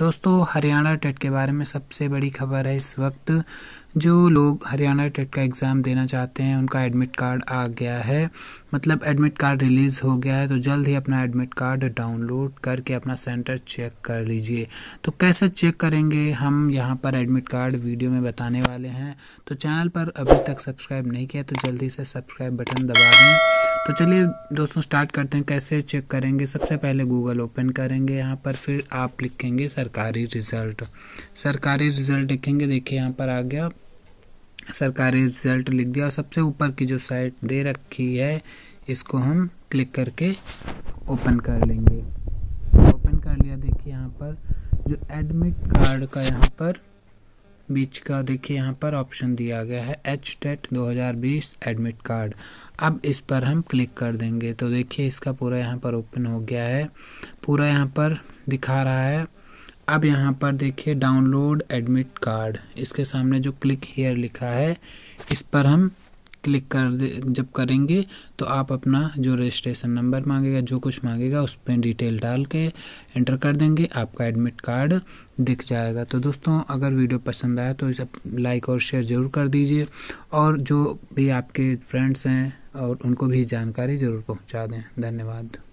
दोस्तों हरियाणा टेट के बारे में सबसे बड़ी खबर है इस वक्त जो लोग हरियाणा टेट का एग्ज़ाम देना चाहते हैं उनका एडमिट कार्ड आ गया है मतलब एडमिट कार्ड रिलीज़ हो गया है तो जल्द ही अपना एडमिट कार्ड डाउनलोड करके अपना सेंटर चेक कर लीजिए तो कैसे चेक करेंगे हम यहाँ पर एडमिट कार्ड वीडियो में बताने वाले हैं तो चैनल पर अभी तक सब्सक्राइब नहीं किया तो जल्दी से सब्सक्राइब बटन दबा दें तो चलिए दोस्तों स्टार्ट करते हैं कैसे चेक करेंगे सबसे पहले गूगल ओपन करेंगे यहाँ पर फिर आप लिखेंगे सरकारी रिज़ल्ट सरकारी रिज़ल्ट लिखेंगे देखिए यहाँ पर आ गया सरकारी रिज़ल्ट लिख दिया और सबसे ऊपर की जो साइट दे रखी है इसको हम क्लिक करके ओपन कर लेंगे ओपन कर लिया देखिए यहाँ पर जो एडमिट कार्ड का यहाँ पर बीच का देखिए यहाँ पर ऑप्शन दिया गया है एच टेट दो एडमिट कार्ड अब इस पर हम क्लिक कर देंगे तो देखिए इसका पूरा यहाँ पर ओपन हो गया है पूरा यहाँ पर दिखा रहा है अब यहाँ पर देखिए डाउनलोड एडमिट कार्ड इसके सामने जो क्लिक हेयर लिखा है इस पर हम क्लिक कर जब करेंगे तो आप अपना जो रजिस्ट्रेशन नंबर मांगेगा जो कुछ मांगेगा उस पर डिटेल डाल के एंटर कर देंगे आपका एडमिट कार्ड दिख जाएगा तो दोस्तों अगर वीडियो पसंद आया तो इसे लाइक और शेयर ज़रूर कर दीजिए और जो भी आपके फ्रेंड्स हैं और उनको भी जानकारी ज़रूर पहुँचा दें धन्यवाद